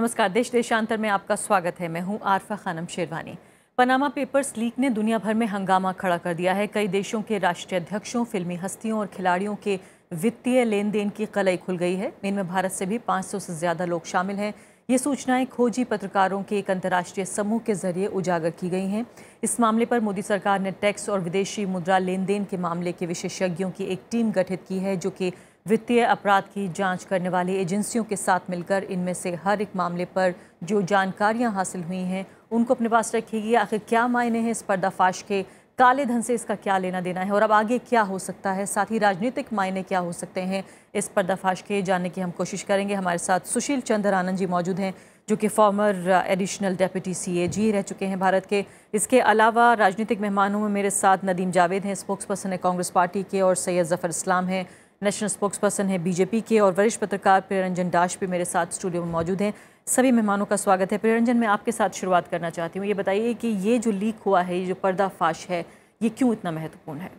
नमस्कार देश देशांतर में आपका स्वागत है मैं हूं Arfa Khanam Sherwani Panama papers leak ने दुनिया भर में हंगामा खड़ा कर दिया है कई देशों के राष्ट्रीय अध्यक्षों फिल्मी हस्तियों और खिलाड़ियों के वित्तीय लेन देन की कलई खुल गई है इनमें भारत से भी 500 से ज़्यादा लोग शामिल हैं ये सूचनाएं खोजी पत्रकारों के एक अंतर्राष्ट्रीय समूह के जरिए उजागर की गई हैं इस मामले पर मोदी सरकार ने टैक्स और विदेशी मुद्रा लेन देन के मामले के विशेषज्ञों की एक टीम गठित की है जो कि वित्तीय अपराध की जांच करने वाली एजेंसियों के साथ मिलकर इनमें से हर एक मामले पर जो जानकारियां हासिल हुई हैं उनको अपने पास रखेगी आखिर क्या मायने हैं इस पर्दाफाश के काले धन से इसका क्या लेना देना है और अब आगे क्या हो सकता है साथ ही राजनीतिक मायने क्या हो सकते हैं इस पर्दाफाश के जानने की हम कोशिश करेंगे हमारे साथ सुशील चंद्र आनंद जी मौजूद हैं जो कि फॉर्मर एडिशनल डेप्यूटी सी रह चुके हैं भारत के इसके अलावा राजनीतिक मेहमानों में मेरे साथ नदीम जावेद हैं स्पोक्स पर्सन है कांग्रेस पार्टी के और सैयद जफ़र इस्लाम हैं नेशनल स्पोक्स पर्सन है बीजेपी के और वरिष्ठ पत्रकार प्रियरंजन डाश भी मेरे साथ स्टूडियो में मौजूद हैं सभी मेहमानों का स्वागत है प्रियरंजन मैं आपके साथ शुरुआत करना चाहती हूँ ये बताइए कि ये जो लीक हुआ है ये जो पर्दाफाश है ये क्यों इतना महत्वपूर्ण है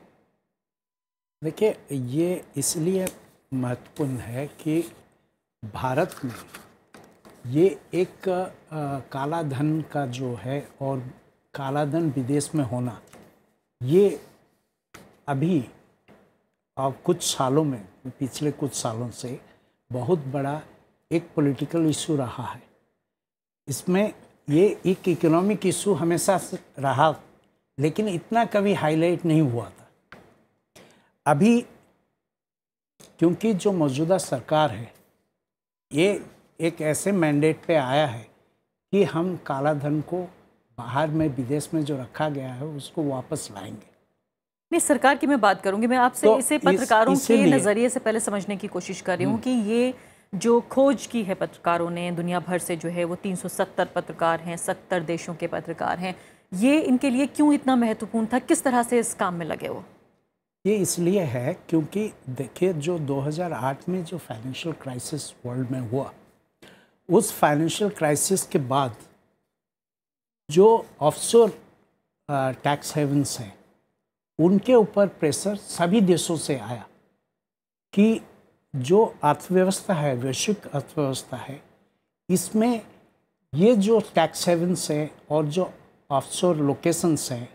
देखिए ये इसलिए महत्वपूर्ण है कि भारत में ये एक काला धन का जो है और काला धन विदेश में होना ये अभी और कुछ सालों में पिछले कुछ सालों से बहुत बड़ा एक पॉलिटिकल इशू रहा है इसमें ये एक इकोनॉमिक इशू हमेशा रहा लेकिन इतना कभी हाईलाइट नहीं हुआ था अभी क्योंकि जो मौजूदा सरकार है ये एक ऐसे मैंडेट पे आया है कि हम काला धन को बाहर में विदेश में जो रखा गया है उसको वापस लाएंगे नहीं सरकार की मैं बात करूंगी मैं आपसे तो इसे पत्रकारों इस, के नज़रिए से पहले समझने की कोशिश कर रही हूँ कि ये जो खोज की है पत्रकारों ने दुनिया भर से जो है वो 370 पत्रकार हैं सत्तर देशों के पत्रकार हैं ये इनके लिए क्यों इतना महत्वपूर्ण था किस तरह से इस काम में लगे वो ये इसलिए है क्योंकि देखिए जो 2008 में जो फाइनेंशियल क्राइसिस वर्ल्ड में हुआ उस फाइनेंशियल क्राइसिस के बाद जो ऑफशोर टैक्स हेवन्स हैं उनके ऊपर प्रेशर सभी देशों से आया कि जो अर्थव्यवस्था है वैश्विक अर्थव्यवस्था है इसमें ये जो टैक्स हेवन्स है और जो ऑफशोर लोकेशंस हैं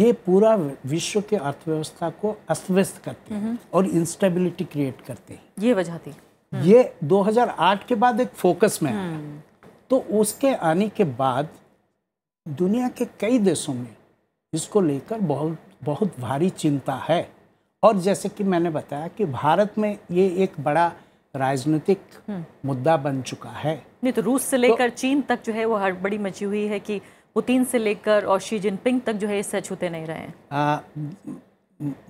ये पूरा विश्व के अर्थव्यवस्था को अस्त व्यस्त करते हैं हम्म। और इंस्टेबिलिटी क्रिएट करते हैं ये वजह थी हम्म। ये 2008 के बाद एक फोकस में आया हम्म। तो उसके आने के बाद दुनिया के कई देशों में इसको लेकर बहुत बहुत भारी चिंता है और जैसे कि मैंने बताया कि भारत में ये एक बड़ा राजनीतिक हम्म। मुद्दा बन चुका है नहीं तो रूस से लेकर तो, चीन तक जो है वो हड़बड़ी मची हुई है कि पुतिन से लेकर और शी जिनपिंग तक जो है इससे छूते नहीं रहे आ,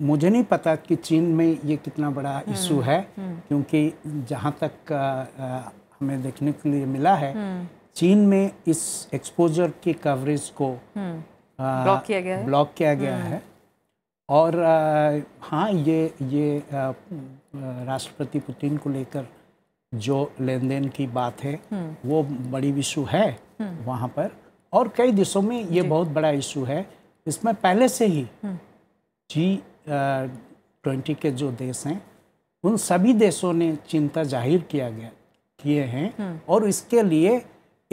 मुझे नहीं पता कि चीन में ये कितना बड़ा हम्म, इशू है हम्म। क्योंकि जहाँ तक आ, आ, हमें देखने के लिए मिला है चीन में इस एक्सपोजर की कवरेज को ब्लॉक किया गया ब्लॉक किया गया है और हाँ ये ये राष्ट्रपति पुतिन को लेकर जो लेन देन की बात है हम्म। वो बड़ी इशू है हम्म। वहाँ पर और कई देशों में ये बहुत बड़ा इशू है इसमें पहले से ही हम्म। जी ट्वेंटी के जो देश हैं उन सभी देशों ने चिंता जाहिर किया गया किए हैं और इसके लिए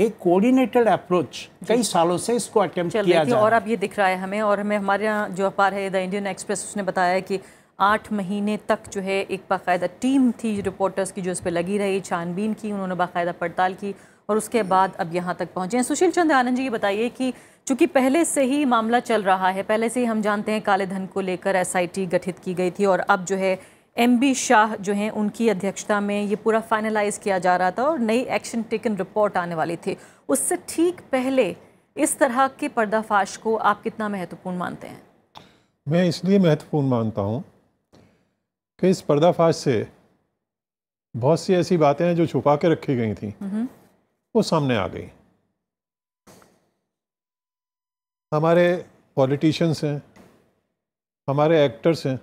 एक कोऑर्डिनेटेड अप्रोच कई सालों से इसको अटेम्प्ट किया जा और अब ये दिख रहा है हमें और हमें हमारे यहाँ जो अखबार है द इंडियन एक्सप्रेस उसने बताया कि आठ महीने तक जो है एक बाकायदा टीम थी रिपोर्टर्स की जो इस पर लगी रही छानबीन की उन्होंने बाकायदा पड़ताल की और उसके बाद अब यहाँ तक पहुँचे हैं सुशील चंद्र आनंद जी ये बताइए कि चूँकि पहले से ही मामला चल रहा है पहले से ही हम जानते हैं काले धन को लेकर एसआईटी गठित की गई थी और अब जो है एम बी शाह जो हैं उनकी अध्यक्षता में ये पूरा फाइनलाइज किया जा रहा था और नई एक्शन टेकन रिपोर्ट आने वाली थी उससे ठीक पहले इस तरह के पर्दाफाश को आप कितना महत्वपूर्ण मानते हैं मैं इसलिए महत्वपूर्ण मानता हूँ कि इस पर्दाफाश से बहुत सी ऐसी बातें हैं जो छुपा के रखी गई थी हम्म। वो सामने आ गई हमारे पॉलिटिशियंस हैं हमारे एक्टर्स हैं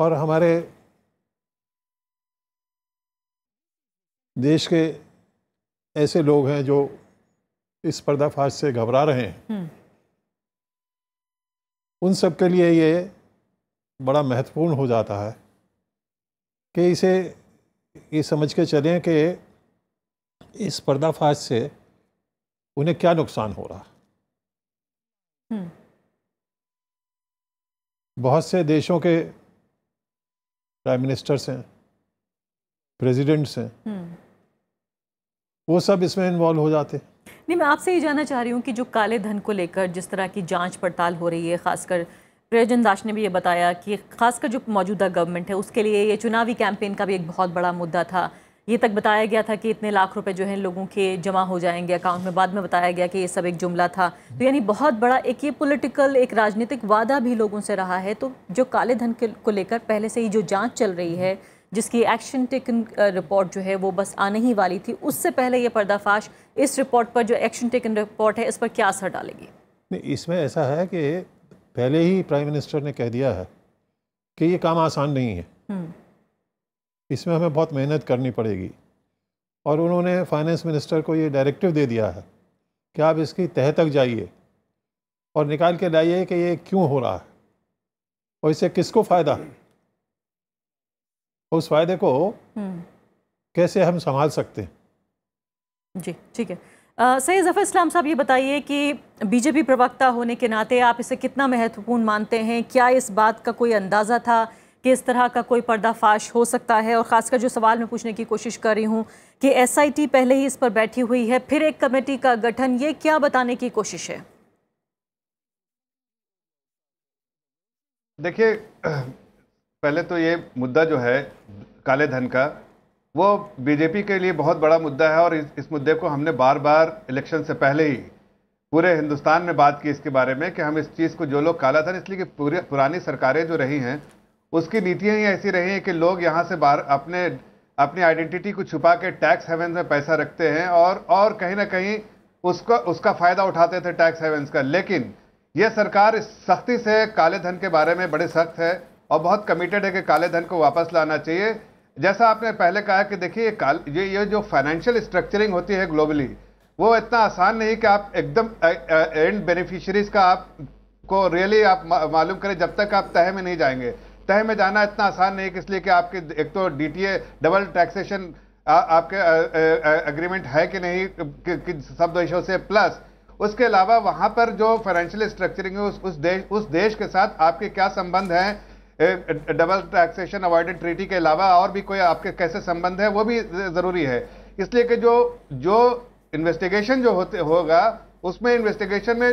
और हमारे देश के ऐसे लोग हैं जो इस पर्दाफाश से घबरा रहे हैं हम्म। उन सब के लिए ये बड़ा महत्वपूर्ण हो जाता है कि इसे ये समझ के चलें कि इस पर्दाफाश से उन्हें क्या नुकसान हो रहा हम्म। बहुत से देशों के प्राइम मिनिस्टर्स हैं प्रेसिडेंट्स हैं hmm. वो सब इसमें इन्वॉल्व हो जाते नहीं मैं आपसे ये जानना चाह रही हूँ कि जो काले धन को लेकर जिस तरह की जांच पड़ताल हो रही है खासकर प्रियजन दास ने भी ये बताया कि खासकर जो मौजूदा गवर्नमेंट है उसके लिए ये चुनावी कैंपेन का भी एक बहुत बड़ा मुद्दा था ये तक बताया गया था कि इतने लाख रुपए जो है लोगों के जमा हो जाएंगे अकाउंट में बाद में बताया गया कि ये सब एक जुमला था तो यानी बहुत बड़ा एक ये पॉलिटिकल एक राजनीतिक वादा भी लोगों से रहा है तो जो काले धन के को लेकर पहले से ही जो जांच चल रही है जिसकी एक्शन टेकन रिपोर्ट जो है वो बस आने ही वाली थी उससे पहले ये पर्दाफाश इस रिपोर्ट पर जो एक्शन टेकन रिपोर्ट है इस पर क्या असर डालेगी इसमें ऐसा है कि पहले ही प्राइम मिनिस्टर ने कह दिया है कि ये काम आसान नहीं है हम्म। इसमें हमें बहुत मेहनत करनी पड़ेगी और उन्होंने फाइनेंस मिनिस्टर को ये डायरेक्टिव दे दिया है कि आप इसकी तह तक जाइए और निकाल के लाइए कि ये क्यों हो रहा है और इससे किसको फ़ायदा है उस फायदे को हम्म। कैसे हम संभाल सकते हैं जी ठीक है सही जफ़र इस्लाम साहब ये बताइए कि बीजेपी प्रवक्ता होने के नाते आप इसे कितना महत्वपूर्ण मानते हैं क्या इस बात का कोई अंदाज़ा था कि इस तरह का कोई पर्दाफाश हो सकता है और ख़ासकर जो सवाल मैं पूछने की कोशिश कर रही हूँ कि एस पहले ही इस पर बैठी हुई है फिर एक कमेटी का गठन ये क्या बताने की कोशिश है देखिए पहले तो ये मुद्दा जो है काले धन का वो बीजेपी के लिए बहुत बड़ा मुद्दा है और इस, मुद्दे को हमने बार बार इलेक्शन से पहले ही पूरे हिंदुस्तान में बात की इसके बारे में कि हम इस चीज़ को जो लोग काला धन इसलिए कि पूरे पुरानी सरकारें जो रही हैं उसकी नीतियाँ ही ऐसी रही हैं कि लोग यहाँ से बाहर अपने अपनी आइडेंटिटी को छुपा के टैक्स हेवन में पैसा रखते हैं और और कहीं ना कहीं उसका उसका फ़ायदा उठाते थे टैक्स हेवेंस का लेकिन यह सरकार सख्ती से काले धन के बारे में बड़े सख्त है और बहुत कमिटेड है कि काले धन को वापस लाना चाहिए जैसा आपने पहले कहा कि देखिए काल ये ये जो फाइनेंशियल स्ट्रक्चरिंग होती है ग्लोबली वो इतना आसान नहीं कि आप एकदम एंड बेनिफिशरीज का आप को रियली आप मालूम करें जब तक आप तह में नहीं जाएंगे तय में जाना इतना आसान नहीं है इसलिए कि आपके एक तो डीटीए डबल टैक्सेशन आपके अग्रीमेंट है कि नहीं कि, कि सब देशों से प्लस उसके अलावा वहां पर जो फाइनेंशियल स्ट्रक्चरिंग है उस उस देश उस देश के साथ आपके क्या संबंध हैं डबल टैक्सेशन अवॉइडेड ट्रीटी के अलावा और भी कोई आपके कैसे संबंध है वो भी ज़रूरी है इसलिए कि जो जो इन्वेस्टिगेशन जो होते होगा उसमें इन्वेस्टिगेशन में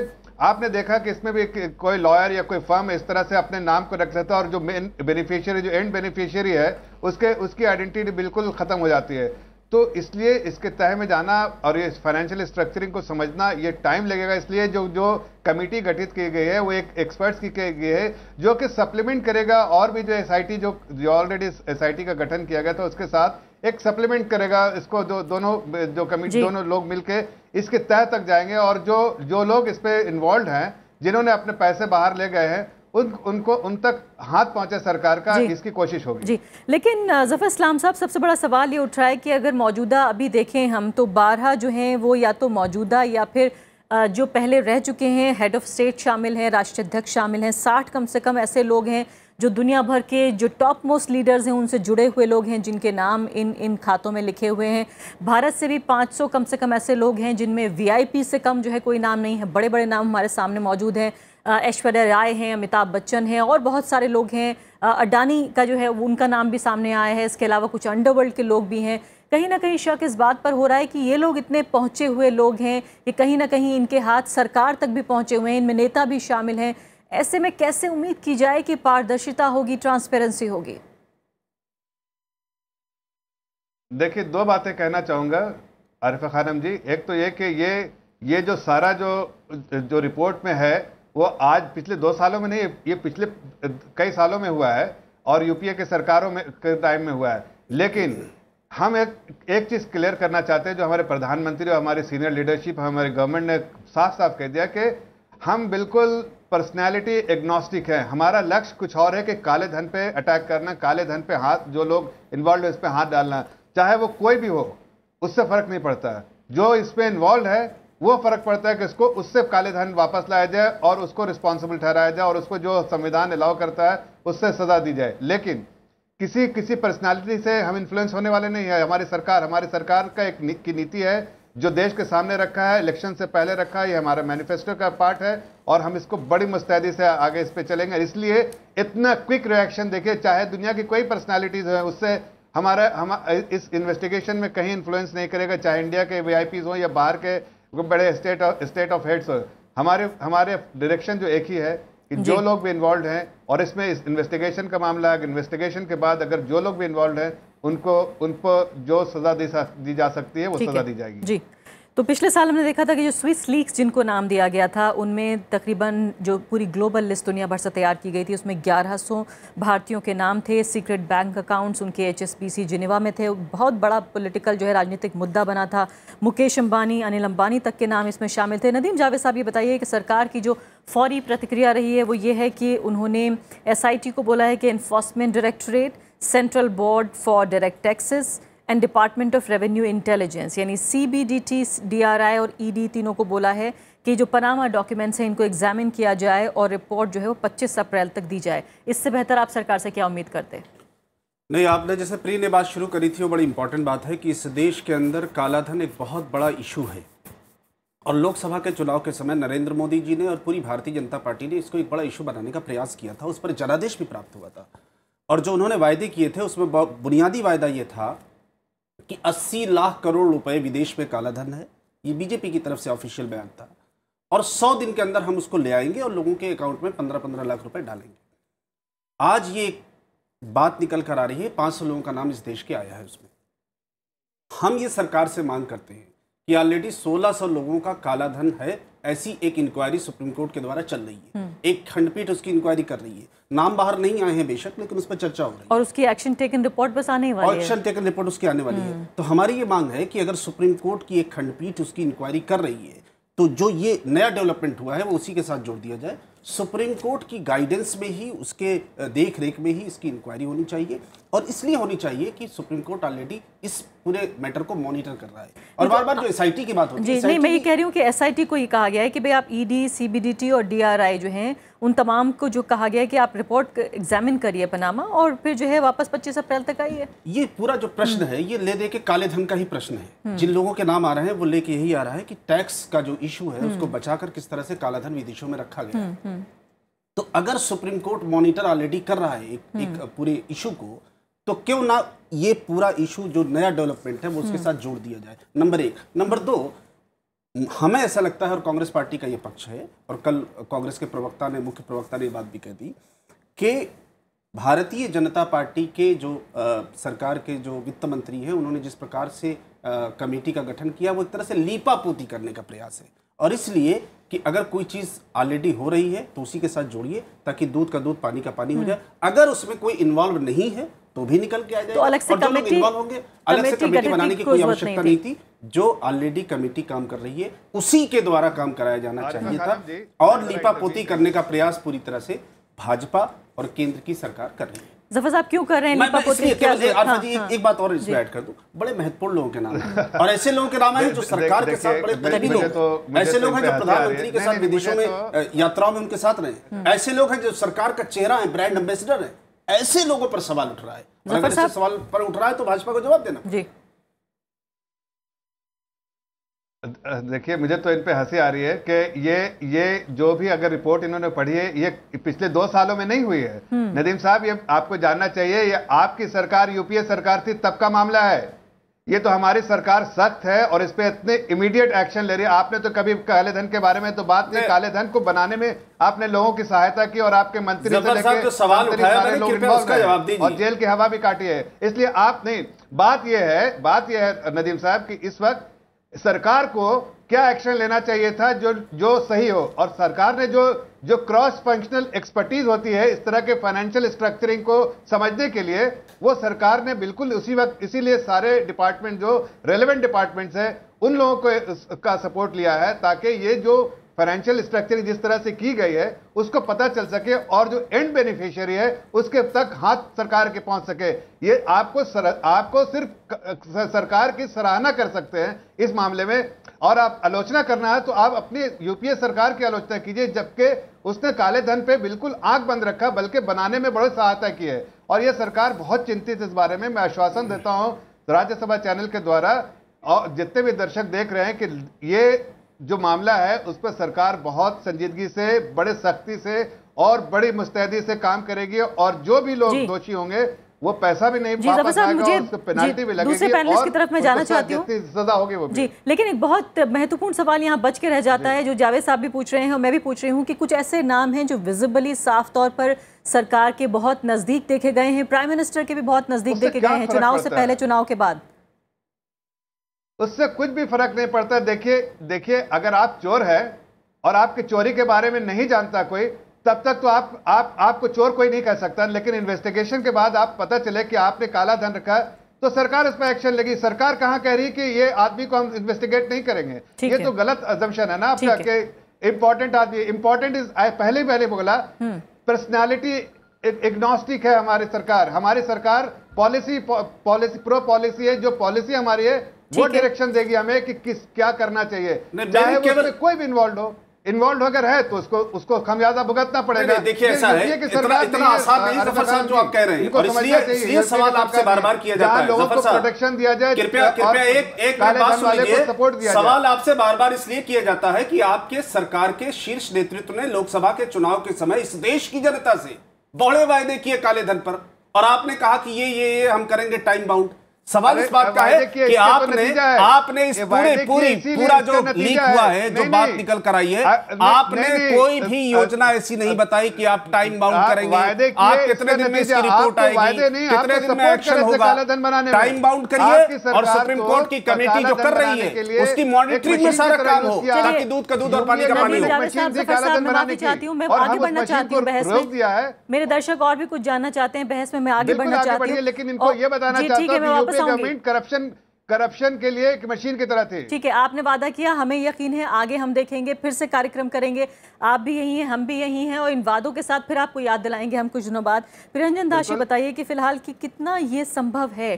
आपने देखा कि इसमें भी कोई लॉयर या कोई फर्म इस तरह से अपने नाम को रख लेता है और जो मेन बेनिफिशियरी जो एंड बेनिफिशियरी है उसके उसकी आइडेंटिटी बिल्कुल ख़त्म हो जाती है तो इसलिए इसके तह में जाना और ये फाइनेंशियल स्ट्रक्चरिंग को समझना ये टाइम लगेगा इसलिए जो जो कमेटी गठित की गई है वो एक एक्सपर्ट्स की गई है जो कि सप्लीमेंट करेगा और भी जो एसआईटी जो जो ऑलरेडी एसआईटी का गठन किया गया था उसके साथ एक सप्लीमेंट करेगा इसको दो, दोनों जो कमिटी दोनों लोग मिलके इसके तह तक जाएंगे और जो जो लोग इस पर इन्वॉल्व हैं जिन्होंने अपने पैसे बाहर ले गए हैं उन उनको उन तक हाथ पहुंचे सरकार का इसकी कोशिश होगी जी लेकिन जफर इस्लाम साहब सबसे बड़ा सवाल ये उठ रहा है कि अगर मौजूदा अभी देखें हम तो बारह जो हैं वो या तो मौजूदा या फिर जो पहले रह चुके हैं हेड ऑफ स्टेट शामिल हैं अध्यक्ष शामिल हैं साठ कम से कम ऐसे लोग हैं जो दुनिया भर के जो टॉप मोस्ट लीडर्स हैं उनसे जुड़े हुए लोग हैं जिनके नाम इन इन खातों में लिखे हुए हैं भारत से भी 500 कम से कम ऐसे लोग हैं जिनमें वीआईपी से कम जो है कोई नाम नहीं है बड़े बड़े नाम हमारे सामने मौजूद हैं ऐश्वर्या राय हैं अमिताभ बच्चन हैं और बहुत सारे लोग हैं अडानी का जो है उनका नाम भी सामने आया है इसके अलावा कुछ अंडरवर्ल्ड के लोग भी हैं कहीं ना कहीं शक इस बात पर हो रहा है कि ये लोग इतने पहुँचे हुए लोग हैं ये कहीं ना कहीं इनके हाथ सरकार तक भी पहुँचे हुए हैं इनमें नेता भी शामिल हैं ऐसे में कैसे उम्मीद की जाए कि पारदर्शिता होगी ट्रांसपेरेंसी होगी देखिए दो बातें कहना चाहूँगा आरिफा खानम जी एक तो ये कि ये ये जो सारा जो जो रिपोर्ट में है वो आज पिछले दो सालों में नहीं ये पिछले कई सालों में हुआ है और यूपीए के सरकारों में के टाइम में हुआ है लेकिन हम एक एक चीज़ क्लियर करना चाहते हैं जो हमारे प्रधानमंत्री और हमारी सीनियर लीडरशिप हमारी गवर्नमेंट ने साफ साफ कह दिया कि हम बिल्कुल पर्सनैलिटी एग्नोस्टिक है हमारा लक्ष्य कुछ और है कि काले धन पे अटैक करना काले धन पे हाथ जो लोग इन्वॉल्व है इस पर हाथ डालना चाहे वो कोई भी हो उससे फ़र्क नहीं पड़ता जो इस पर इन्वॉल्व है वो फ़र्क पड़ता है कि इसको उससे काले धन वापस लाया जाए और उसको रिस्पॉन्सिबल ठहराया जाए और उसको जो संविधान अलाउ करता है उससे सज़ा दी जाए लेकिन किसी किसी पर्सनैलिटी से हम इन्फ्लुएंस होने वाले नहीं है हमारी सरकार हमारी सरकार का एक की नीति है जो देश के सामने रखा है इलेक्शन से पहले रखा है ये हमारा मैनिफेस्टो का पार्ट है और हम इसको बड़ी मुस्तैदी से आगे इस पर चलेंगे इसलिए इतना क्विक रिएक्शन देखिए चाहे दुनिया की कोई पर्सनैलिटीज़ हैं उससे हमारा हम इस इन्वेस्टिगेशन में कहीं इन्फ्लुएंस नहीं करेगा चाहे इंडिया के वी हो या बाहर के बड़े state of state of heads हो हमारे हमारे डायरेक्शन जो एक ही है कि जो लोग भी इन्वॉल्व हैं और इसमें इस इन्वेस्टिगेशन का मामला है इन्वेस्टिगेशन के बाद अगर जो लोग भी इन्वॉल्व हैं उनको उन पर जो सजा दी जा सकती है वो सजा दी जाएगी जी तो पिछले साल हमने देखा था कि जो स्विस लीक्स जिनको नाम दिया गया था उनमें तकरीबन जो पूरी ग्लोबल लिस्ट दुनिया भर से तैयार की गई थी उसमें ग्यारह सौ भारतीयों के नाम थे सीक्रेट बैंक अकाउंट्स उनके एचएसबीसी जिनेवा में थे बहुत बड़ा पॉलिटिकल जो है राजनीतिक मुद्दा बना था मुकेश अंबानी अनिल अंबानी तक के नाम इसमें शामिल थे नदीम जावेद साहब ये बताइए कि सरकार की जो फौरी प्रतिक्रिया रही है वो ये है कि उन्होंने एस को बोला है कि enforcement directorate central board for direct taxes and department of revenue intelligence यानी C B D T D R I और ई e डी तीनों को बोला है कि जो पनामा डॉक्यूमेंट्स हैं इनको एग्जामिन किया जाए और रिपोर्ट जो है वो पच्चीस अप्रैल तक दी जाए इससे बेहतर आप सरकार से क्या उम्मीद करते हैं नहीं आपने जैसे प्री ने बात शुरू करी थी वो बड़ी इंपॉर्टेंट बात है कि इस देश के अंदर कालाधन एक बहुत बड़ा इशू है और लोकसभा के चुनाव के समय नरेंद्र मोदी जी ने और पूरी भारतीय जनता पार्टी ने इसको एक बड़ा इशू बनाने का प्रयास किया था उस पर जनादेश भी प्राप्त हुआ था और जो उन्होंने वायदे किए थे उसमें बुनियादी वायदा ये था कि 80 लाख करोड़ रुपए विदेश में कालाधन है ये बीजेपी की तरफ से ऑफिशियल बयान था और 100 दिन के अंदर हम उसको ले आएंगे और लोगों के अकाउंट में 15-15 लाख रुपए डालेंगे आज ये बात निकल कर आ रही है पाँच सौ लोगों का नाम इस देश के आया है उसमें हम ये सरकार से मांग करते हैं कि ऑलरेडी 1600 लोगों का कालाधन है ऐसी एक इंक्वायरी सुप्रीम कोर्ट के द्वारा चल रही है एक खंडपीठ उसकी इंक्वायरी कर रही है नाम बाहर नहीं आए हैं बेशक लेकिन उस पर चर्चा हो रही है और उसकी एक्शन टेकन रिपोर्ट बस आने वाली है एक्शन टेकन रिपोर्ट उसकी आने वाली है हम्म। तो हमारी ये मांग है कि अगर सुप्रीम कोर्ट की एक खंडपीठ उसकी इंक्वायरी कर रही है तो जो ये नया डेवलपमेंट हुआ है वो उसी के साथ जोड़ दिया जाए सुप्रीम कोर्ट की गाइडेंस में ही उसके देख रेख में ही इसकी इंक्वायरी होनी चाहिए और इसलिए होनी चाहिए कि सुप्रीम कोर्ट ऑलरेडी इस पूरे मैटर को मॉनिटर कर रहा है और बार बार जो एस की बात होती है नहीं मैं ये कह रही हूँ कि एस को ये कहा गया है कि भाई आप ईडी e सीबीडीटी और डी जो हैं उन तमाम को जो कहा गया है कि आप रिपोर्ट एग्जामिन करिए पनामा और फिर जो है वापस 25 अप्रैल तक आइए ये पूरा जो प्रश्न हम्म। है ये ले दे के काले धन का ही प्रश्न है हम्म। जिन लोगों के नाम आ रहे हैं वो लेके यही आ रहा है कि टैक्स का जो इशू है हम्म। उसको बचाकर किस तरह से काला धन विदेशों में रखा गया तो अगर सुप्रीम कोर्ट मॉनिटर ऑलरेडी कर रहा है एक, एक हम्म। पूरे इशू को तो क्यों ना ये पूरा इशू जो नया डेवलपमेंट है वो उसके हम्म। साथ जोड़ दिया जाए नंबर एक नंबर दो हमें ऐसा लगता है और कांग्रेस पार्टी का ये पक्ष है और कल कांग्रेस के प्रवक्ता ने मुख्य प्रवक्ता ने ये बात भी कह दी कि भारतीय जनता पार्टी के जो आ, सरकार के जो वित्त मंत्री हैं उन्होंने जिस प्रकार से आ, कमेटी का गठन किया वो एक तरह से लीपापोती करने का प्रयास है और इसलिए कि अगर कोई चीज़ ऑलरेडी हो रही है तो उसी के साथ जोड़िए ताकि दूध का दूध पानी का पानी हो हम्म। जाए अगर उसमें कोई इन्वॉल्व नहीं है तो भी निकल के आ जाए तो अलग से कमेटी इन्वॉल्व होंगे अलग से कमेटी बनाने की कोई आवश्यकता नहीं थी जो ऑलरेडी कमेटी काम कर रही है उसी के द्वारा काम कराया जाना चाहिए था और लिपापोती करने का प्रयास पूरी तरह से भाजपा और केंद्र की सरकार कर रही है जफर साहब क्यों कर रहे हैं हाँ, हाँ। एक बात और इसमें ऐड कर दूं बड़े महत्वपूर्ण लोगों के नाम है और ऐसे लोगों के नाम है जो सरकार के साथ बड़े करीबी लोग तो- ऐसे लोग हैं जो तो प्रधानमंत्री के साथ विदेशों में तो- यात्राओं में उनके साथ रहे हम्म। ऐसे लोग हैं जो सरकार का चेहरा है ब्रांड एम्बेसडर है ऐसे लोगों पर सवाल उठ रहा है अगर सवाल पर उठ रहा है तो भाजपा को जवाब देना जी देखिए मुझे तो इन पे हंसी आ रही है कि ये ये जो भी अगर रिपोर्ट इन्होंने पढ़ी है ये पिछले दो सालों में नहीं हुई है हम्म। नदीम साहब ये आपको जानना चाहिए ये आपकी सरकार यूपीए सरकार थी तब का मामला है ये तो हमारी सरकार सख्त है और इस पे इतने इमीडिएट एक्शन ले रही है आपने तो कभी काले धन के बारे में तो बात नहीं काले धन को बनाने में आपने लोगों की सहायता की और आपके मंत्री से लेके तो सवाल उठाया लोग उसका जवाब दीजिए और जेल की हवा भी काटी है इसलिए आप नहीं बात यह है बात यह है नदीम साहब की इस वक्त सरकार को क्या एक्शन लेना चाहिए था जो जो सही हो और सरकार ने जो जो क्रॉस फंक्शनल एक्सपर्टीज होती है इस तरह के फाइनेंशियल स्ट्रक्चरिंग को समझने के लिए वो सरकार ने बिल्कुल उसी वक्त इसीलिए सारे डिपार्टमेंट जो रेलेवेंट डिपार्टमेंट्स हैं उन लोगों को का सपोर्ट लिया है ताकि ये जो फाइनेंशियल स्ट्रक्चरिंग जिस तरह से की गई है उसको पता चल सके और जो एंड बेनिफिशियरी है उसके तक हाथ सरकार के पहुंच सके ये आपको सर, आपको सिर्फ सरकार की सराहना कर सकते हैं इस मामले में और आप आलोचना करना है तो आप अपनी यूपीए सरकार की आलोचना कीजिए जबकि उसने काले धन पे बिल्कुल आंख बंद रखा बल्कि बनाने में बड़ी सहायता की है और यह सरकार बहुत चिंतित इस बारे में मैं आश्वासन देता हूं राज्यसभा चैनल के द्वारा और जितने भी दर्शक देख रहे हैं कि ये जो मामला है उस पर सरकार बहुत संजीदगी से बड़े सख्ती से और बड़ी मुस्तैदी से काम करेगी और जो भी लोग दोषी होंगे वो पैसा भी नहीं जी साहब मुझे पेनाल्टी भी लगेगी दूसरे पैनलिस्ट की तरफ मैं जाना चाहती हूँ सजा होगी वो जी लेकिन एक बहुत महत्वपूर्ण सवाल यहाँ बच के रह जाता है जो जावेद साहब भी पूछ रहे हैं और मैं भी पूछ रही हूँ कि कुछ ऐसे नाम हैं जो विजिबली साफ तौर पर सरकार के बहुत नजदीक देखे गए हैं प्राइम मिनिस्टर के भी बहुत नजदीक देखे गए हैं चुनाव से पहले चुनाव के बाद उससे कुछ भी फर्क नहीं पड़ता देखिए देखिए अगर आप चोर है और आपके चोरी के बारे में नहीं जानता कोई तब तक तो आप आप आपको चोर कोई नहीं कह सकता लेकिन इन्वेस्टिगेशन के बाद आप पता चले कि आपने काला धन रखा तो सरकार इस पर एक्शन लेगी सरकार कहां कह रही है कि ये आदमी को हम इन्वेस्टिगेट नहीं करेंगे ये तो गलत अजम्पन है ना आपका कि इंपॉर्टेंट आदमी इंपॉर्टेंट इज पहले पहले बोला पर्सनैलिटी हम्म। इग्नोस्टिक है हमारी सरकार हमारी सरकार पॉलिसी पॉलिसी प्रो पॉलिसी है जो पॉलिसी हमारी है वो डायरेक्शन देगी हमें कि किस क्या करना चाहिए चाहे उसमें कोई भी इन्वॉल्व हो इन्वॉल्व अगर है तो उसको उसको खमियाजा भुगतना पड़ेगा देखिए ऐसा है कि इतना इतना आसान नहीं जफर साहब जो आप कह रहे हैं और इसलिए ये सवाल आपसे बार-बार किया जाता है जफर साहब प्रोटेक्शन दिया जाए कृपया कृपया एक एक बात सुनिए सवाल आपसे बार-बार इसलिए किया जाता है कि आपके सरकार के शीर्ष नेतृत्व ने लोकसभा के चुनाव के समय इस देश की जनता से बड़े वायदे किए काले धन पर और आपने कहा कि ये ये ये हम करेंगे टाइम बाउंड सवाल इस बात का है कि आपने तो आपने इस पूरे पूरी पूरा जो लीक हुआ है जो बात निकल कर आई है आपने कोई भी योजना ऐसी नहीं बताई कि आप टाइम बाउंड करेंगे आप कितने दिन में इसकी रिपोर्ट आएगी कितने दिन में एक्शन होगा टाइम बाउंड करिए और सुप्रीम कोर्ट की कमेटी जो कर रही है उसकी मॉनिटरिंग में सारा काम हो ताकि दूध का दूध और पानी का पानी मेरे दर्शक और भी कुछ जानना चाहते हैं बहस में मैं आगे बढ़ना चाहती हूँ लेकिन इनको ये बताना चाहती हूँ गवर्नमेंट करप्शन करप्शन के लिए एक मशीन की तरह थे ठीक है आपने वादा किया हमें यकीन है आगे हम देखेंगे फिर से कार्यक्रम करेंगे आप भी यही हैं हम भी यही हैं और इन वादों के साथ फिर आपको याद दिलाएंगे हम कुछ दिनों बाद प्रियंजन दाशी बताइए कि फिलहाल कि कितना ये संभव है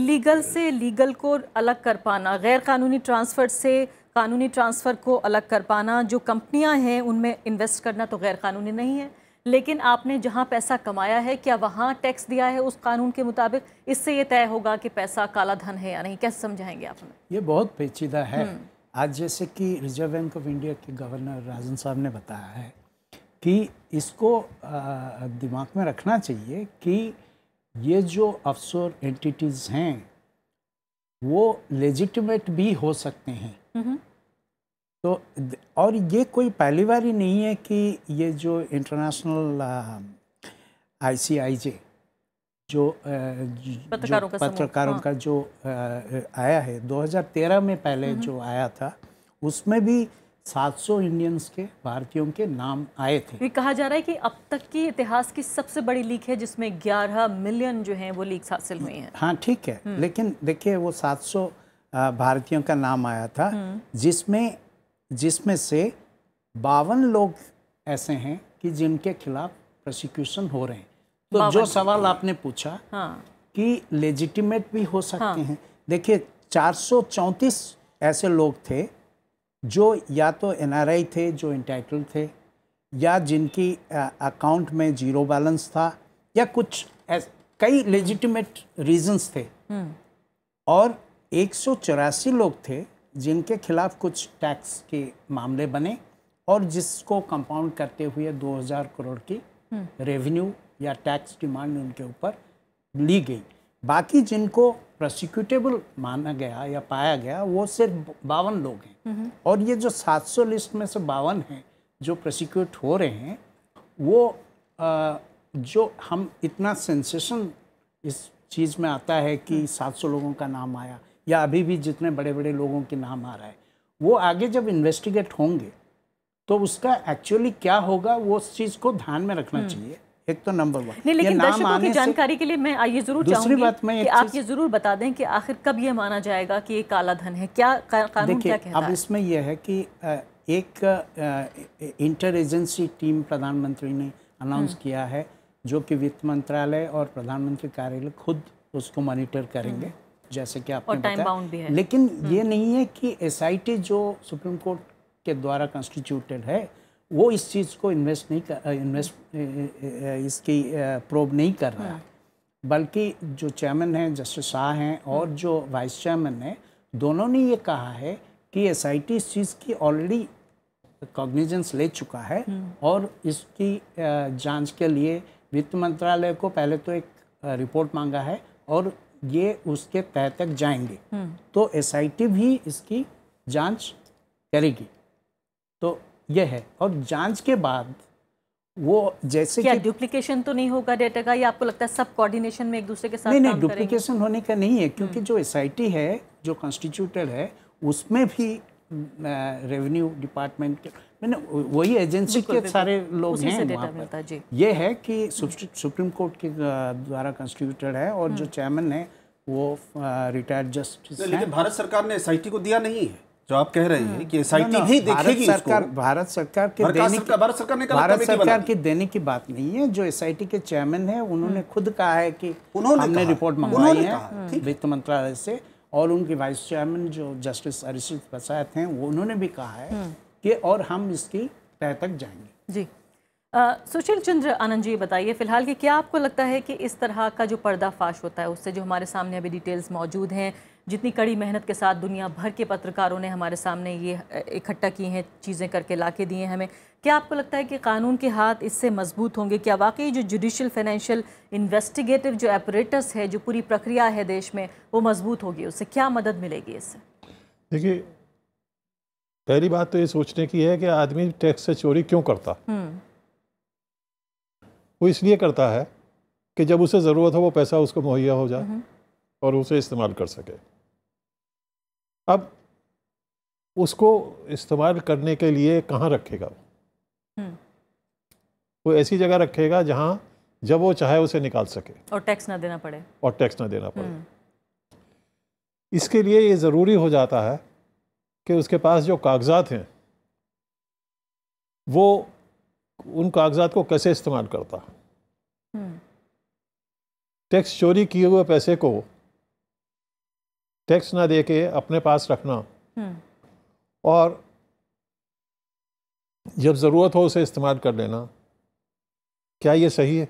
इलीगल से लीगल को अलग कर पाना गैर कानूनी ट्रांसफर से कानूनी ट्रांसफ़र को अलग कर पाना जो कंपनियां हैं उनमें इन्वेस्ट करना तो गैर कानूनी नहीं है लेकिन आपने जहाँ पैसा कमाया है क्या वहाँ टैक्स दिया है उस कानून के मुताबिक इससे ये तय होगा कि पैसा काला धन है या नहीं कैसे समझाएंगे आप हमें ये बहुत पेचीदा है हम्म। आज जैसे कि रिजर्व बैंक ऑफ इंडिया के गवर्नर राजन साहब ने बताया है कि इसको दिमाग में रखना चाहिए कि ये जो अफसोर एंटिटीज़ हैं वो लेजिटिमेट भी हो सकते हैं हम्म। तो और ये कोई पहली बार ही नहीं है कि ये जो इंटरनेशनल आईसीआईजे uh, uh, जो पत्रकारों जो का पत्रकारों हाँ। का जो uh, आया है 2013 में पहले जो आया था उसमें भी 700 इंडियंस के भारतीयों के नाम आए थे ये कहा जा रहा है कि अब तक की इतिहास की सबसे बड़ी लीक है जिसमें 11 मिलियन जो हैं वो लीक हासिल हुई हैं हाँ ठीक है हम्म। लेकिन देखिए वो 700 भारतीयों का नाम आया था हम्म। जिसमें जिसमें से बावन लोग ऐसे हैं कि जिनके खिलाफ प्रोसिक्यूशन हो रहे हैं तो जो सवाल आपने पूछा हाँ। कि लेजिटिमेट भी हो सकते हाँ। हैं देखिए चार ऐसे लोग थे जो या तो एनआरआई थे जो इंटाइटल थे या जिनकी अकाउंट में जीरो बैलेंस था या कुछ कई लेजिटिमेट रीजंस थे हम्म। और एक लोग थे जिनके खिलाफ कुछ टैक्स के मामले बने और जिसको कंपाउंड करते हुए 2000 करोड़ की रेवेन्यू हम्म। या टैक्स डिमांड उनके ऊपर ली गई बाकी जिनको प्रोसिक्यूटेबल माना गया या पाया गया वो सिर्फ बावन लोग हैं हम्म। और ये जो 700 लिस्ट में से बावन हैं जो प्रोसिक्यूट हो रहे हैं वो आ, जो हम इतना सेंसेशन इस चीज़ में आता है कि 700 हम्म। लोगों का नाम आया या अभी भी जितने बड़े बड़े लोगों के नाम आ रहा है वो आगे जब इन्वेस्टिगेट होंगे तो उसका एक्चुअली क्या होगा वो उस चीज़ को ध्यान में रखना हम्म। चाहिए एक तो नंबर वन नहीं लेकिन दर्शकों की जानकारी के लिए मैं ये जरूर दूसरी बात मैं कि आप ये जरूर बता दें कि आखिर कब ये माना जाएगा कि ये काला धन है क्या कानून क्या कहता अब इसमें यह है कि एक इंटर एजेंसी टीम प्रधानमंत्री ने अनाउंस हम्म। किया है जो कि वित्त मंत्रालय और प्रधानमंत्री कार्यालय खुद उसको मॉनिटर करेंगे हम्म। जैसे कि आपने बताया भी है लेकिन हम्म। ये नहीं है कि एस जो सुप्रीम कोर्ट के द्वारा कॉन्स्टिट्यूटेड है वो इस चीज़ को इन्वेस्ट नहीं कर इन्वेस्ट इसकी प्रोब नहीं कर रहा है हम्म। बल्कि जो चेयरमैन हैं जस्टिस शाह हैं और हम्म। जो वाइस चेयरमैन हैं दोनों ने ये कहा है कि एस इस चीज़ की ऑलरेडी कॉग्निजेंस ले चुका है और इसकी जांच के लिए वित्त मंत्रालय को पहले तो एक रिपोर्ट मांगा है और ये उसके तय तक जाएंगे हम्म। तो एस भी इसकी जांच करेगी तो यह है और जांच के बाद वो जैसे क्या डुप्लीकेशन तो नहीं होगा डेटा का या आपको लगता है सब कोऑर्डिनेशन में एक दूसरे के साथ नहीं नहीं डुप्लीकेशन होने का नहीं है हम्म। क्योंकि जो एस है जो कॉन्स्टिट्यूटेड है उसमें भी रेवेन्यू डिपार्टमेंट मैंने वही एजेंसी के सारे लोग हैं से वहाँ जी ये है कि सुप्रीम कोर्ट के द्वारा कंस्टिट्यूटेड है और जो चेयरमैन हम्म। है वो रिटायर्ड जस्टिस लेकिन भारत सरकार ने एस को दिया नहीं है जो आप कह रहे हैं हम्म। कि एस भी देखेगी सरकार भारत सरकार के देने भारत सरकार ने भारत सरकार के देने की बात नहीं है जो एस के चेयरमैन है उन्होंने हम्म। खुद कहा है कि उन्होंने रिपोर्ट मंगवाई है वित्त मंत्रालय से और उनके वाइस चेयरमैन जो जस्टिस अरिशित बसायत हैं उन्होंने भी कहा है कि और हम इसकी तय तक जाएंगे जी आ, सुशील चंद्र आनंद जी बताइए फिलहाल कि क्या आपको लगता है कि इस तरह का जो पर्दाफाश होता है उससे जो हमारे सामने अभी डिटेल्स मौजूद हैं जितनी कड़ी मेहनत के साथ दुनिया भर के पत्रकारों ने हमारे सामने ये इकट्ठा की हैं चीज़ें करके ला के दिए हैं हमें क्या आपको लगता है कि कानून के हाथ इससे मजबूत होंगे क्या वाकई जो जुडिशल फाइनेंशियल इन्वेस्टिगेटिव जो एपरेटस है जो पूरी प्रक्रिया है देश में वो मजबूत होगी उससे क्या मदद मिलेगी इससे देखिए पहली बात तो ये सोचने की है कि आदमी टैक्स से चोरी क्यों करता हम्म। वो इसलिए करता है कि जब उसे ज़रूरत हो वो पैसा उसको मुहैया हो जाए हम्म। और उसे इस्तेमाल कर सके अब उसको इस्तेमाल करने के लिए कहाँ रखेगा हम्म। वो ऐसी जगह रखेगा जहाँ जब वो चाहे उसे निकाल सके और टैक्स ना देना पड़े और टैक्स ना देना पड़े इसके लिए ये ज़रूरी हो जाता है कि उसके पास जो कागजात हैं वो उन कागजात को कैसे इस्तेमाल करता हम्म। टैक्स चोरी किए हुए पैसे को टैक्स ना दे के अपने पास रखना हम्म। और जब ज़रूरत हो उसे इस्तेमाल कर लेना क्या ये सही है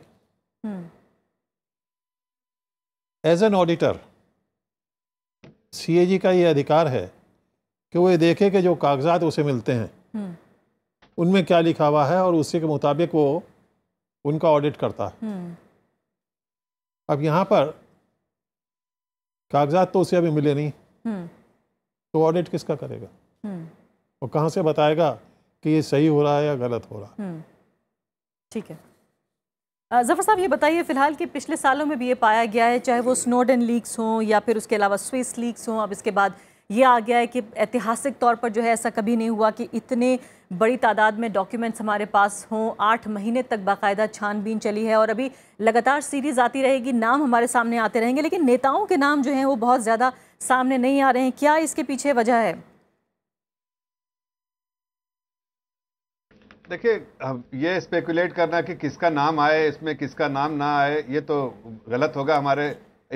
as an auditor C A G का ये अधिकार है कि वो ये देखे कि जो कागजात उसे मिलते हैं हम्म। उनमें क्या लिखा हुआ है और उसी के मुताबिक वो उनका ऑडिट करता है हम्म। अब यहाँ पर कागजात तो उसे अभी मिले नहीं हम्म। तो ऑडिट किसका करेगा वो कहाँ से बताएगा कि ये सही हो रहा है या गलत हो रहा है ठीक है जफ़र साहब ये बताइए फ़िलहाल कि पिछले सालों में भी ये पाया गया है चाहे वो स्नोडन लीक्स हों या फिर उसके अलावा स्विस लीक्स हों अब इसके बाद ये आ गया है कि ऐतिहासिक तौर पर जो है ऐसा कभी नहीं हुआ कि इतने बड़ी तादाद में डॉक्यूमेंट्स हमारे पास हों आठ महीने तक बाकायदा छानबीन चली है और अभी लगातार सीरीज़ आती रहेगी नाम हमारे सामने आते रहेंगे लेकिन नेताओं के नाम जो हैं वो बहुत ज़्यादा सामने नहीं आ रहे हैं क्या इसके पीछे वजह है देखिए ये स्पेकुलेट करना कि किसका नाम आए इसमें किसका नाम ना आए ये तो गलत होगा हमारे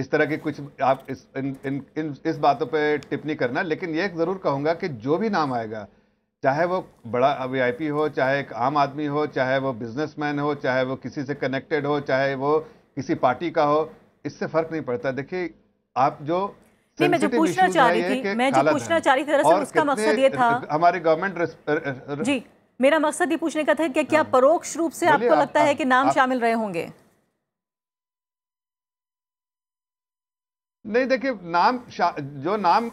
इस तरह के कुछ आप इस इन इन, इन इस बातों पे टिप्पणी करना लेकिन ये ज़रूर कहूँगा कि जो भी नाम आएगा चाहे वो बड़ा वी हो चाहे एक आम आदमी हो चाहे वो बिजनेसमैन हो चाहे वो किसी से कनेक्टेड हो चाहे वो किसी पार्टी का हो इससे फर्क नहीं पड़ता देखिए आप जो नहीं मैं जो पूछना चाह रही थी मैं जो पूछना चाह रही थी दरअसल उसका मकसद ये था हमारी गवर्नमेंट जी मेरा मकसद ये पूछने का था कि क्या हाँ। परोक्ष रूप से आपको लगता है कि नाम शामिल रहे होंगे नहीं देखिए नाम जो नाम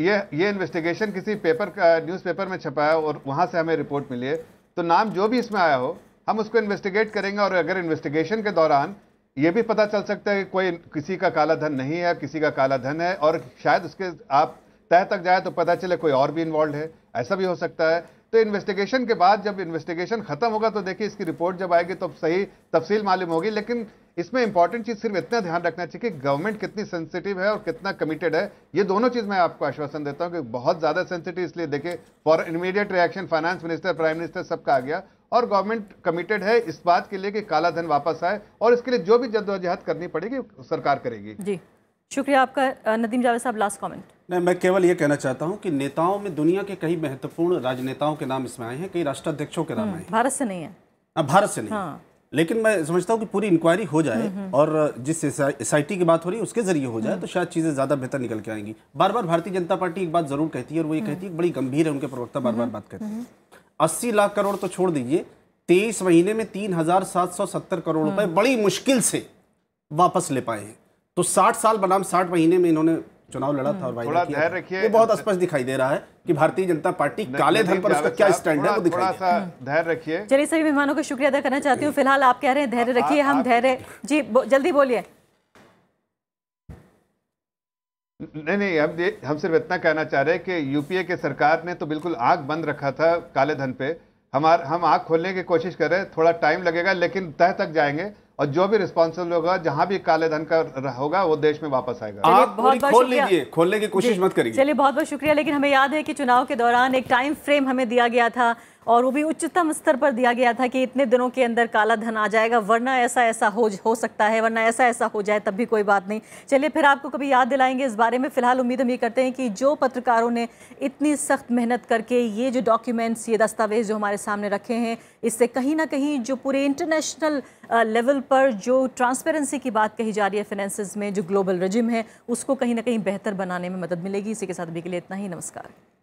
ये ये इन्वेस्टिगेशन किसी पेपर न्यूज़पेपर में छपा है और वहाँ से हमें रिपोर्ट मिली है तो नाम जो भी इसमें आया हो हम उसको इन्वेस्टिगेट करेंगे और अगर इन्वेस्टिगेशन के दौरान ये भी पता चल सकता है कि कोई किसी का काला धन नहीं है किसी का काला धन है और शायद उसके आप तय तक जाए तो पता चले कोई और भी इन्वॉल्व है ऐसा भी हो सकता है तो इन्वेस्टिगेशन के बाद जब इन्वेस्टिगेशन खत्म होगा तो देखिए इसकी रिपोर्ट जब आएगी तो सही तफसील मालूम होगी लेकिन इसमें इंपॉर्टेंट चीज़ सिर्फ इतना ध्यान रखना चाहिए कि गवर्नमेंट कितनी सेंसिटिव है और कितना कमिटेड है ये दोनों चीज़ मैं आपको आश्वासन देता हूँ कि बहुत ज़्यादा सेंसिटिव इसलिए देखिए for immediate reaction finance minister prime minister सबका आ गया और गवर्नमेंट कमिटेड है इस बात के लिए कि काला धन वापस आए और इसके लिए जो भी जद्दोजहद करनी पड़ेगी सरकार करेगी जी शुक्रिया आपका नदीम जावेद साहब लास्ट कमेंट नहीं मैं केवल ये कहना चाहता हूँ कि नेताओं में दुनिया के कई महत्वपूर्ण राजनेताओं के नाम इसमें आए हैं कई राष्ट्राध्यक्षों के नाम हाँ, आए हैं भारत से नहीं है आ, हाँ, भारत से नहीं हाँ। लेकिन मैं समझता हूँ कि पूरी इंक्वायरी हो जाए हम्म, हम्म। और जिस एस आई की बात हो रही है उसके जरिए हो जाए हम्म। तो शायद चीज़ें ज़्यादा बेहतर निकल के आएंगी बार बार भारतीय जनता पार्टी एक बात ज़रूर कहती है और वो ये कहती है बड़ी गंभीर है उनके प्रवक्ता बार बार बात करते हैं अस्सी लाख करोड़ तो छोड़ दीजिए तेईस महीने में तीन हजार सात सौ सत्तर करोड़ रुपए बड़ी मुश्किल से वापस ले पाए हैं तो साठ साल बनाम साठ महीने में इन्होंने चुनाव लड़ा था और थोड़ा धैर्य रखिए बहुत स्पष्ट दिखाई दे रहा है कि भारतीय जनता पार्टी काले धन पर उसका क्या स्टैंड है वो दिखाई सा धैर्य रखिए चलिए सभी मेहमानों का शुक्रिया अदा करना चाहती हूँ फिलहाल आप कह रहे हैं धैर्य रखिए हम धैर्य जी जल्दी बोलिए नहीं नहीं हम हम सिर्फ इतना कहना चाह रहे हैं कि यूपीए के सरकार ने तो बिल्कुल आग बंद रखा था काले धन पे हमार हम आग खोलने की कोशिश कर रहे हैं थोड़ा टाइम लगेगा लेकिन तह तक जाएंगे और जो भी रिस्पॉन्सिबल होगा जहां भी काले धन का होगा वो देश में वापस आएगा आप बहुत बहुत खोल लीजिए खोलने की कोशिश मत करिए चलिए बहुत बहुत शुक्रिया लेकिन हमें याद है कि चुनाव के दौरान एक टाइम फ्रेम हमें दिया गया था और वो भी उच्चतम स्तर पर दिया गया था कि इतने दिनों के अंदर काला धन आ जाएगा वरना ऐसा ऐसा हो हो सकता है वरना ऐसा ऐसा हो जाए तब भी कोई बात नहीं चलिए फिर आपको कभी याद दिलाएंगे इस बारे में फ़िलहाल उम्मीद हम ये करते हैं कि जो पत्रकारों ने इतनी सख्त मेहनत करके ये जो डॉक्यूमेंट्स ये दस्तावेज़ जो हमारे सामने रखे हैं इससे कहीं ना कहीं जो पूरे इंटरनेशनल लेवल पर जो ट्रांसपेरेंसी की बात कही जा रही है फाइनेंसिस में जो ग्लोबल रजिम है उसको कहीं ना कहीं बेहतर बनाने में मदद मिलेगी इसी के साथ अभी के लिए इतना ही नमस्कार